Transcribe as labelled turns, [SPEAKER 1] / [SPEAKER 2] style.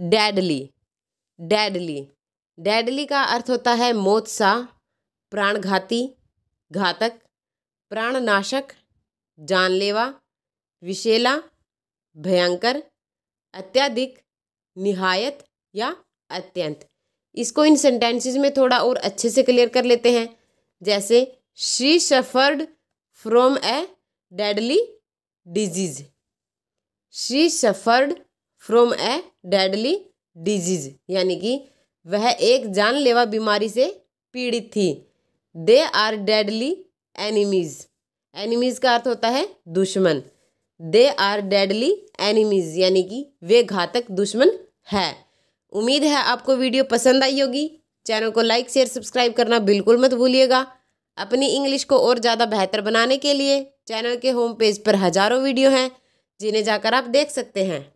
[SPEAKER 1] डैडली डैडली डैडली का अर्थ होता है मौत सा प्राणघाती घातक प्राणनाशक जानलेवा विशेला भयंकर अत्यधिक निहायत या अत्यंत इसको इन सेंटेंसेस में थोड़ा और अच्छे से क्लियर कर लेते हैं जैसे she suffered from a deadly disease she suffered from a deadly disease यानी कि वह एक जानलेवा बीमारी से पीड़ित थी they are deadly enemies enemies का अर्थ होता है दुश्मन दे आर डेडली एनिमीज यानी कि वे घातक दुश्मन है उम्मीद है आपको वीडियो पसंद आई होगी चैनल को लाइक शेयर सब्सक्राइब करना बिल्कुल मत भूलिएगा अपनी इंग्लिश को और ज़्यादा बेहतर बनाने के लिए चैनल के होम पेज पर हज़ारों वीडियो हैं जिन्हें जाकर आप देख सकते हैं